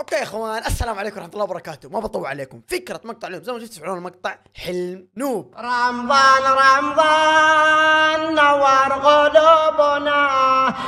اوكي يا اخوان السلام عليكم ورحمه الله وبركاته ما بطول عليكم فكره مقطع اليوم زي ما شفتوا في المقطع حلم نوب رمضان رمضان نوار قلوبنا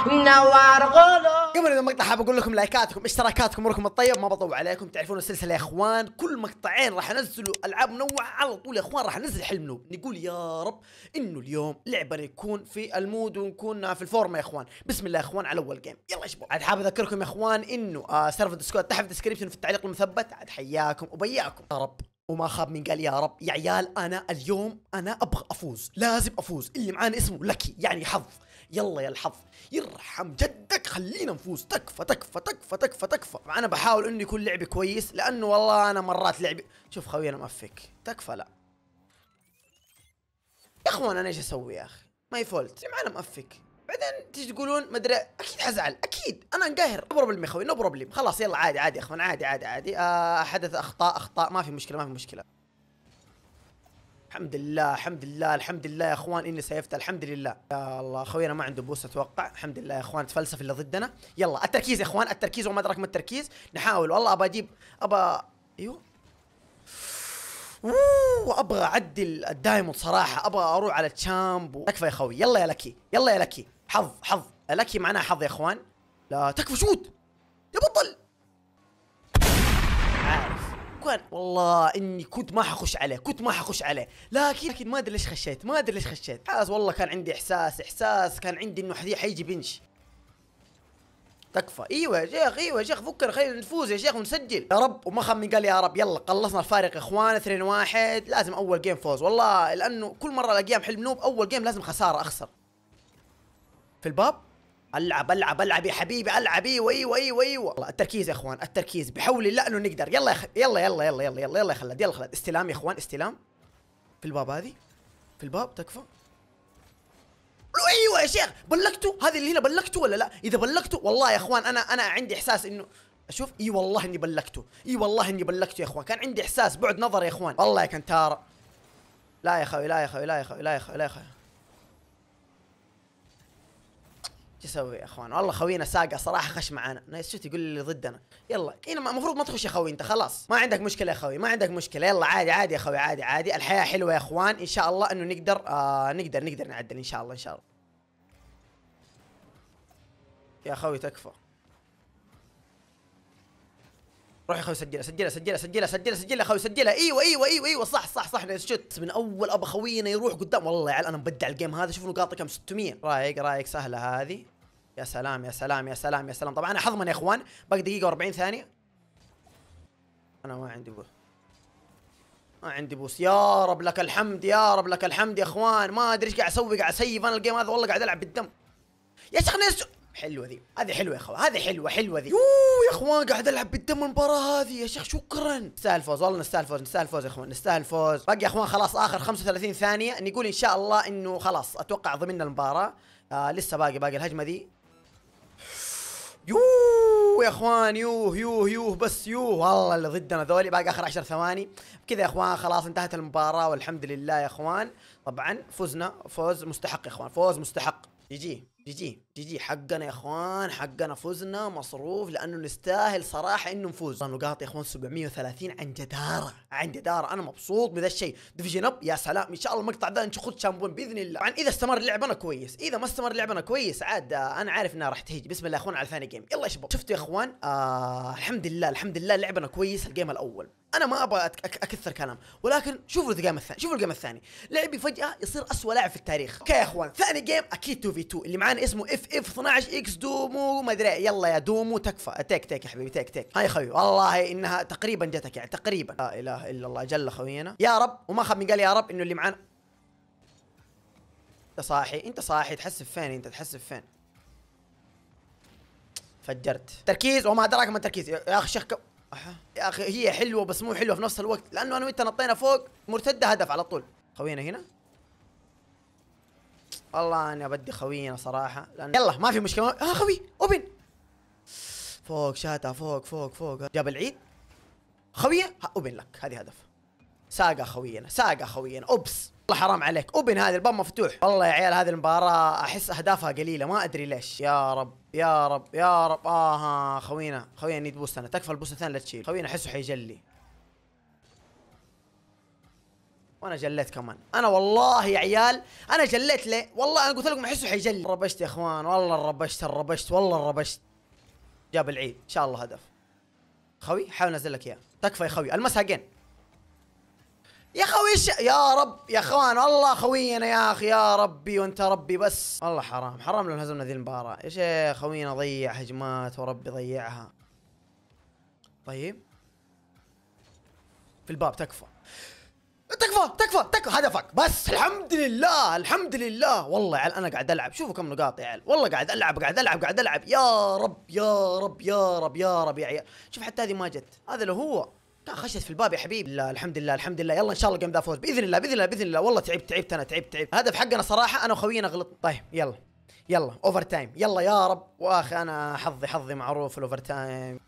نوار قلوبنا قبل المقطع حاب اقول لكم لايكاتكم اشتراكاتكم امركم الطيب ما بطول عليكم تعرفون السلسله يا اخوان كل مقطعين راح انزلوا العاب منوعه على طول يا اخوان راح انزل حلم نوب نقول يا رب انه اليوم لعبه نكون في المود ونكون في الفورمه يا اخوان بسم الله يا اخوان على اول جيم يلا شباب عاد حاب اذكركم يا اخوان انه آه سيرفر ديسكورد تحت في الديسكربشن في التعليق المثبت عاد حياكم وبياكم يا رب وما خاب من قال يا رب يا عيال انا اليوم انا ابغى افوز لازم افوز اللي معانا اسمه لكي يعني حظ يلا يا الحظ يرحم جدك خلينا نفوز تكفى تكفى تكفى تكفى تكفى انا بحاول انه يكون لعبي كويس لانه والله انا مرات لعبي شوف خوي انا فيك تكفى لا يا اخوان انا ايش اسوي يا اخي ماي فولت انا مقفك بعدين تيجي تقولون ما ادري اكيد حزعل اكيد انا انقهر نو بروبلم يا خوي نو بروبلم خلاص يلا عادي عادي يا اخوان عادي عادي عادي آه حدث اخطاء اخطاء ما في مشكله ما في مشكله الحمد لله الحمد لله الحمد لله يا اخوان اني سيفت الحمد لله يا الله اخوينا ما عنده بوس اتوقع الحمد لله يا اخوان تفلسف اللي ضدنا يلا التركيز يا اخوان التركيز وما ادراك ما التركيز نحاول والله ابى اجيب ابى ايوه ابغى اعدل الدايموند صراحه ابغى اروح على تشامب تكفى يا خوي يلا يا لكي يلا يا لكي حظ حظ لكي معناها حظ يا اخوان لا تكفى شوت يا بطل كان والله اني كنت ما حخش عليه كنت ما حخش عليه لكن لكن ما ادري ليش خشيت ما ادري ليش خشيت خلاص والله كان عندي احساس احساس كان عندي انه حيجي بنش تكفى ايوه يا شيخ ايوه يا شيخ فكر خلينا نفوز يا شيخ ونسجل يا رب وما خمن قال يا رب يلا قلصنا الفارق يا اخوان 2 1 لازم اول جيم فوز والله لانه كل مره الاقيام حلم نوب اول جيم لازم خساره اخسر في الباب العب العب العب يا حبيبي العب ايوه ايوه ايوه ايوه التركيز يا اخوان التركيز بحول الله انه نقدر يلا يا يلا يلا يلا يلا يلا يلا يا خلاد يلا خلاد استلام يا اخوان استلام في الباب هذه في الباب تكفى ايوه يا شيخ بلغته هذه اللي هنا بلغته ولا لا اذا بلغته والله يا اخوان انا انا عندي احساس انه اشوف اي والله اني بلغته اي والله اني بلغته يا اخوان كان عندي احساس بعد نظر يا اخوان والله يا كنتار لا يا خوي لا يا خوي لا يا خوي لا يا خوي لا يا خوي شو اسوي يا اخوان والله خوينا ساقه صراحه خش معانا نايس شوت يقول اللي ضدنا يلا هنا المفروض ما تخش يا خوي انت خلاص ما عندك مشكله يا خوي ما عندك مشكله يلا عادي عادي يا خوي عادي عادي الحياه حلوه يا اخوان ان شاء الله انه نقدر آه نقدر نقدر نعدل ان شاء الله ان شاء الله يا خوي تكفى روح يا اخوي سجلها سجلها سجلها سجلها سجلها سجلها اخوي سجلها ايوه ايوه ايوه ايوه صح صح صح شت من اول ابا خوينا يروح قدام والله يا عيال انا مبدع الجيم هذا شوف نقاطي كم 600 رايق رايق سهله هذه يا سلام يا سلام يا سلام يا سلام طبعا انا حضمن يا اخوان باقي دقيقه و40 ثانيه انا ما عندي بوس ما عندي بوس يا رب لك الحمد يا رب لك الحمد يا اخوان ما ادري ايش قاعد اسوي قاعد اسيف انا الجيم هذا والله قاعد العب بالدم يا شيخ حلوه ذي هذه حلوه يا اخوان هذه حلوه حلوه ذي يوه يا اخوان قاعد العب بالدم المباراه هذه يا شيخ شكرا نستاهل فوز والله نستاهل فوز نستاهل فوز يا اخوان نستاهل فوز باقي يا اخوان خلاص اخر 35 ثانيه نقول ان شاء الله انه خلاص اتوقع ضمننا المباراه آه لسه باقي باقي الهجمه دي يوه يا اخوان يوه يوه يوه بس يوه والله اللي ضدنا ذولي باقي اخر 10 ثواني كذا يا اخوان خلاص انتهت المباراه والحمد لله يا اخوان طبعا فزنا فوز مستحق يا اخوان فوز مستحق يجي جي جي جي جي حقنا يا اخوان حقنا فزنا مصروف لانه نستاهل صراحه انه نفوز نقاط يا اخوان 730 عن جداره عن جداره انا مبسوط بذا الشيء ديفيجن اب يا سلام ان شاء الله المقطع ده نشخد شامبون باذن الله طبعا اذا استمر اللعب انا كويس اذا ما استمر اللعب انا كويس عاد آه، انا عارف انها راح تهيج بسم الله يا اخوان على ثاني جيم يلا يا شباب شفتوا يا اخوان آه الحمد لله الحمد لله لعبنا كويس الجيم الاول انا ما ابغى اكثر كلام ولكن شوفوا الجيم الثاني شوفوا الجيم الثاني لعبي فجاه يصير اسوء لاعب في التاريخ اوكي يا اخوان ثاني جيم اكيد 2 في 2 اللي معانا اسمه اف اف 12 اكس دومو ما ادري يلا يا دومو تكفى تيك تيك يا حبيبي تيك تيك هاي خوي والله انها تقريبا جتك يعني تقريبا لا اله الا الله جل خوينا يا رب وما خاب من قال يا رب انه اللي معانا انت صاحي انت صاحي تحسب فين انت تحسب فين فجرت تركيز وما ادراك ما تركيز يا اخي شيخ يا اخي هي حلوه بس مو حلوه في نفس الوقت لانه انا وانت نطينا فوق مرتده هدف على طول خوينا هنا والله انا بدي خوينا صراحه لأن يلا ما في مشكله ها آه خوي اوبن فوق شاتا فوق فوق فوق جاب العيد خويه اوبن لك هذه هدف ساقه خوينا ساقه خوينا اوبس والله حرام عليك اوبن هذه الباب مفتوح والله يا عيال هذه المباراه احس اهدافها قليله ما ادري ليش يا رب يا رب يا رب اها خوينا خوينا نيد بوست انا تكفى البوست الثاني لا تشيل خوينا احسه حيجلي وانا جليت كمان انا والله يا عيال انا جليت ليه والله انا قلت لكم احسه حيجلي ربشت يا اخوان والله ربشت الربشت والله ربشت جاب العيد ان شاء الله هدف خوي حاول انزل لك اياه تكفى يا خوي المسها جين يا ايش يا رب يا اخوان والله خوينا يا اخي يا ربي وانت ربي بس والله حرام حرام لو انهزمنا ذي المباراه يا شيخ خوينا ضيع هجمات وربي ضيعها طيب في الباب تكفى تكفى تكفى تكفى هدفك بس الحمد لله الحمد لله والله عل انا قاعد العب شوفوا كم نقاط يا عل والله قاعد العب قاعد العب قاعد العب يا رب يا رب يا رب يا رب يا عيال شوف حتى هذه ما جت هذا اللي هو خشيت في الباب يا حبيبي لا الحمد لله الحمد لله يلا ان شاء الله الجيم ذا فوز باذن الله باذن الله باذن الله والله تعبت تعبت انا تعبت تعبت هدف حقنا صراحه انا وخوينا غلطنا طيب يلا يلا اوفر تايم يلا يا رب واخي انا حظي حظي معروف الاوفر تايم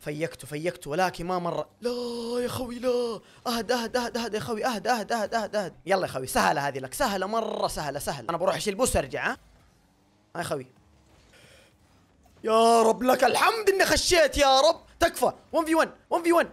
فيكت فيكت ولكن ما مر لا يا خوي لا اهد اهد اهد اهد يا خوي اهد اهد اهد اهد اهد يلا يا خوي سهله هذه لك سهله مره سهله سهله انا بروح اشيل بوس ارجع ها يا خوي يا رب لك الحمد اني خشيت يا رب تكفى 1 في 1 1 في 1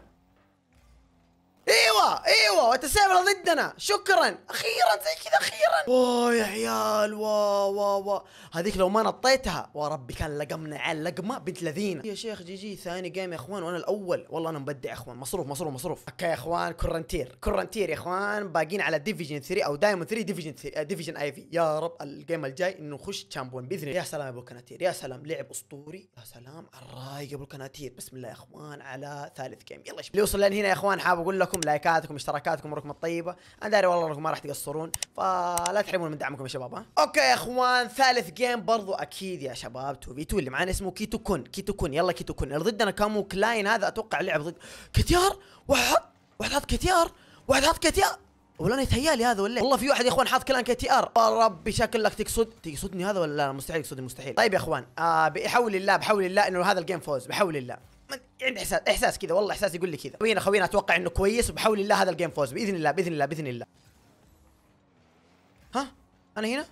ايوه ايوه وتسامر ضدنا شكرا اخيرا زي كذا اخيرا واو يا عيال واو واو وا. هذيك لو ما نطيتها وربي كان لقمنا على لقمه بنت لذينه يا شيخ جي جي ثاني جيم يا اخوان وانا الاول والله انا مبدع يا اخوان مصروف مصروف مصروف اوكي يا اخوان كورنتير كورنتير يا اخوان باقيين على ديفيجن 3 او دايمون 3 ديفيجن 3 ديفيجن اي في يا رب الجيم الجاي انه نخش تشامبون باذن الله يا سلام يا ابو الكناتير يا سلام لعب اسطوري يا سلام الرايق ابو الكناتير بسم الله يا اخوان على ثالث جيم يلا اللي وصل لهنا يا اخوان حاب اقول لكم دعمكم لايكاتكم اشتراكاتكم امركم الطيبه انا داري والله انكم ما راح تقصرون فلا تحرمون من دعمكم يا شباب ها اوكي يا اخوان ثالث جيم برضو اكيد يا شباب 2 في 2 اللي معانا اسمه كيتو كون كيتو كون يلا كيتو كون اللي ضدنا كامو كلاين هذا اتوقع لعب ضد كتيار واحد حط واحد حط كتيار واحد حط كتيار ولا انا يتهيالي هذا ولا إيه؟ والله في واحد يا اخوان حاط كلان كي تي ار ربي شكلك تقصد تقصدني هذا ولا لا مستحيل يقصدني مستحيل طيب يا اخوان آه بحول الله بحول الله انه هذا الجيم فوز بحول الله عندي احساس احساس كذا والله احساس يقول لي كذا خوينا خوينا اتوقع انه كويس وبحول الله هذا الجيم فوز باذن الله باذن الله باذن الله ها انا هنا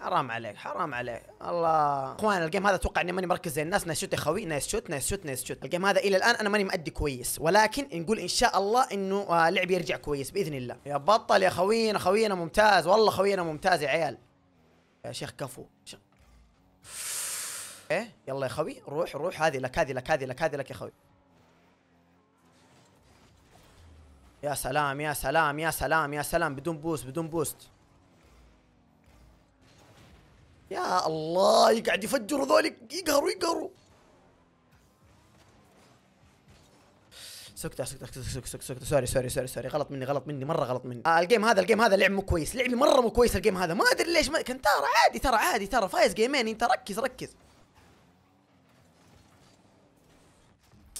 حرام عليك حرام عليك الله اخوان الجيم هذا اتوقع اني ماني مركز زي الناس نايس شوت يا خوي نايس شوت نايس شوت نايس شوت الجيم هذا الى الان انا ماني مادي كويس ولكن نقول ان شاء الله انه آه، لعب يرجع كويس باذن الله يا بطل يا خوينا خوينا ممتاز والله خوينا ممتاز يا عيال يا شيخ كفو شيخ ايه يلا يا خوي روح روح هذه لك هذه لك هذه لك هذه لك يا خوي يا سلام يا سلام يا سلام يا سلام بدون بوست بدون بوست يا الله يقعد يفجروا ذول يقهروا يقهروا سكت سكت سكت سكت سكت سكت سوري سوري سوري سوري غلط مني غلط مني مره غلط مني آه الجيم هذا الجيم هذا لعب مو كويس لعبي مره مو كويس الجيم هذا ما ادري ليش ما كان ترى عادي ترى عادي ترى فايز جيمين انت ركز ركز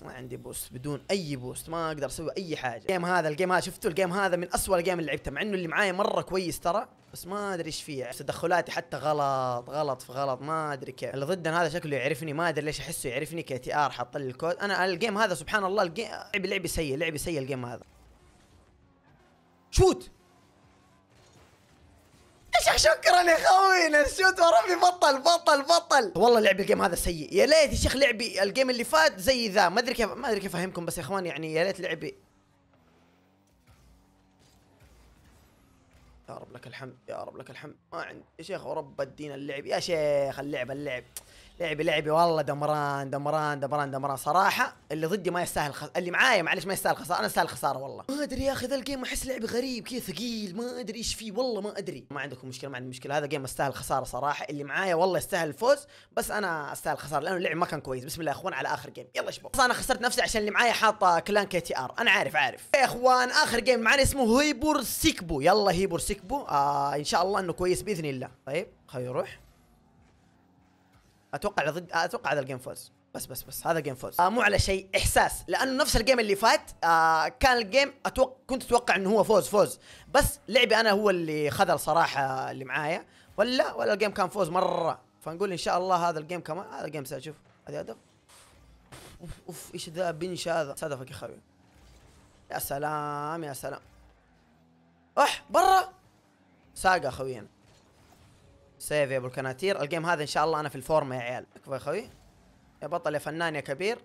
ما عندي بوست بدون اي بوست ما اقدر اسوي اي حاجه الجيم هذا الجيم هذا شفتوا الجيم هذا من اسوء الجيم اللي لعبته مع انه اللي معايا مره كويس ترى بس ما ادري ايش فيه تدخلاتي حتى غلط غلط في غلط ما ادري كيف اللي ضدنا هذا شكله يعرفني ما ادري ليش احسه يعرفني كي تي ار حط لي الكود انا الجيم هذا سبحان الله الجيم لعبي لعبي سيء لعبي سيء الجيم هذا شوت شيخ شكرا يا خوي نشوت وربي بطل بطل بطل والله لعب الجيم هذا سيء يا ليت يا شيخ لعبي الجيم اللي فات زي ذا ما ادري كيف ما ادري كيف افهمكم بس يا اخوان يعني يا ليت لعبي يا رب لك الحمد يا رب لك الحمد ما عندي يا شيخ ورب الدين اللعب يا شيخ اللعب اللعب لعبي لعبي والله دمران دمران دمران دمران صراحه اللي ضدي ما يستاهل خس... اللي معايا معلش ما يستاهل خساره انا استاهل خساره والله ما ادري يا اخي ذا الجيم احس لعبه غريب كذا ثقيل ما ادري ايش فيه والله ما ادري ما عندكم مشكله ما عندي مشكله هذا جيم استاهل خساره صراحه اللي معايا والله يستاهل الفوز بس انا استاهل خساره لانه اللعب ما كان كويس بسم الله يا اخوان على اخر جيم يلا شباب انا خسرت نفسي عشان اللي معايا حاطه كلان كي تي ار انا عارف عارف يا اخوان اخر جيم معنا اسمه هيبور سيكبو يلا هيبور سيكبو آه ان شاء الله انه كويس باذن الله طيب خليه يروح اتوقع ضد اتوقع هذا الجيم فوز بس بس بس هذا جيم فوز آه مو على شيء احساس لانه نفس الجيم اللي فات آه كان الجيم أتوق... كنت اتوقع انه هو فوز فوز بس لعبي انا هو اللي خذل صراحه اللي معايا ولا ولا الجيم كان فوز مره فنقول ان شاء الله هذا الجيم كمان هذا الجيم ساشوف هذا هدف اوف اوف ايش ذا بنش هذا صدفك يا خوي يا سلام يا سلام اح برا ساقه خوينا سيف يا ابو الكناتير الجيم هذا ان شاء الله انا في الفورمه يا عيال اكفى يا اخوي يا بطل يا فنان يا كبير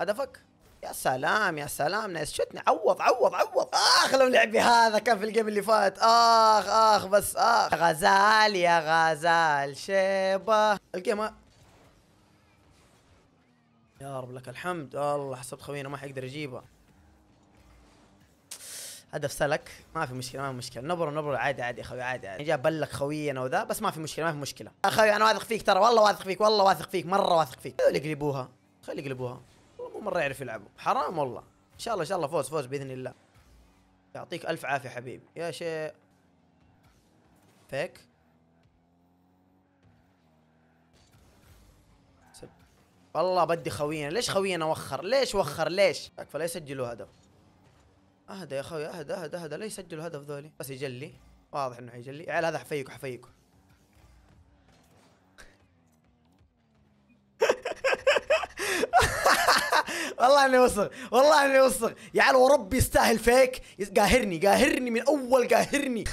هدفك يا سلام يا سلام نايس شوتني عوض عوض عوض اخ لو لعبي هذا كان في الجيم اللي فات اخ اخ بس اخ يا غزال يا غزال شيبه الجيم يا رب لك الحمد الله حسبت خوينا ما حيقدر يجيبها هدف سلك ما في مشكله ما في مشكله نبره نبره عادي عادي اخوي عادي عادي جاب بلك خوينا انا وذا بس ما في مشكله ما في مشكله اخوي انا واثق فيك ترى والله واثق فيك والله واثق فيك مره واثق فيك خلي يقلبوها خلي يقلبوها والله مو مره يعرف يلعبوا حرام والله ان شاء الله ان شاء الله فوز فوز باذن الله يعطيك الف عافيه حبيبي يا شيخ فيك والله بدي خوينا ليش خوينا وخر ليش وخر ليش فلا يسجلوا هدف اهدى يا اخوي اهدى اهدى اهدى ليش سجلوا هدف ذولي بس يجلي واضح انه يجلي عيال يعني هذا حفيكوا حفيكوا والله اني وسخ والله اني وسخ يا عيال وربي يستاهل فيك قاهرني قاهرني من اول قاهرني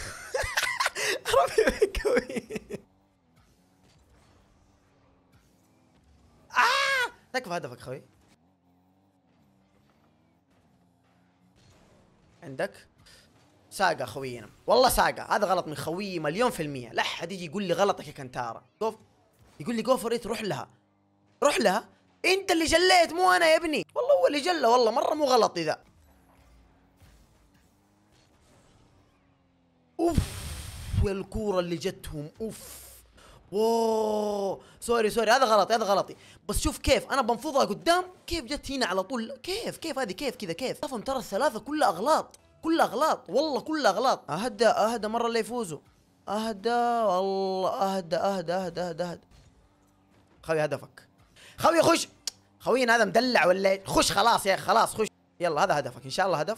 ربي قوي آه! تكفى هدفك اخوي عندك ساقة خوينا والله ساقة هذا غلط من خويي مليون في المية لا حد يجي يقول لي غلطك يا كنتارا جوف يقول لي جوفريت روح لها روح لها انت اللي جليت مو انا يا ابني والله هو اللي جلى والله مرة مو غلطي ذا اوف والكورة اللي جتهم اوف اوه سوري سوري هذا غلط هذا غلطي بس شوف كيف انا بنفضها قدام كيف جت هنا على طول كيف كيف هذه كيف كذا كيف افهم ترى الثلاثه كلها اغلاط كلها اغلاط والله كلها اغلاط اهدى اهدى مره اللي يفوزوا اهدى والله اهدى اهدى اهدى اهدى اهدى خوي هدفك خوي خش خوينا هذا مدلع ولا خش خلاص يا اخي خلاص خش يلا هذا هدفك ان شاء الله هدف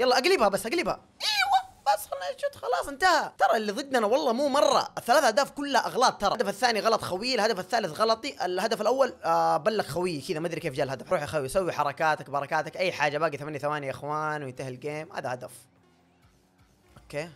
يلا اقلبها بس اقلبها بس خلنا نشوت خلاص انتهى ترى اللي ضدنا والله مو مره الثلاث اهداف كلها اغلاط ترى الهدف الثاني غلط خوي الهدف الثالث غلطي الهدف الاول آه بلغ خوي كذا ما ادري كيف جاء الهدف روح يا خوي سوي حركاتك بركاتك اي حاجه باقي ثمانية ثواني يا اخوان وينتهي الجيم هذا هدف اوكي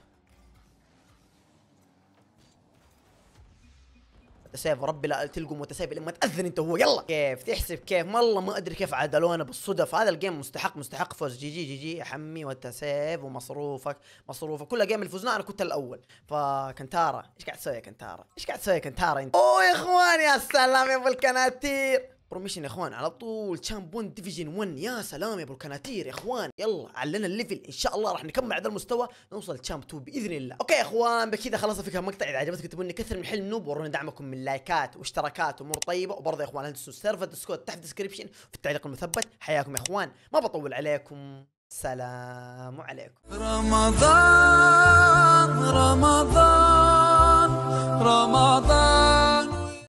سيف ربي لا تلقوا متسابق لما تاذن انت هو يلا كيف تحسب كيف والله ما ادري كيف عدلونا بالصدف هذا الجيم مستحق مستحق فوز جي جي جي جي يا حمي وانت سيف ومصروفك مصروفك كل جيم الفوزنا انا كنت الاول فكنتارا ايش قاعد تسوي يا كنتارا ايش قاعد تسوي يا كنتارا انت اوه يا اخوان يا سلام يا ابو الكناتير بروميشن يا اخوان على طول تشامبون ديفيجن 1 يا سلام يا ابو الكناتير يا اخوان يلا علنا الليفل ان شاء الله راح نكمل هذا المستوى نوصل تشامب 2 باذن الله اوكي يا اخوان بكذا خلصنا فكره المقطع اذا عجبتكم تبوني كثر من حلم نوب ورونا دعمكم من لايكات واشتراكات وامور طيبه وبرضه يا اخوان لا تنسوا السيرفر ديسكورد تحت الديسكربشن في التعليق المثبت حياكم يا اخوان ما بطول عليكم سلام عليكم رمضان رمضان رمضان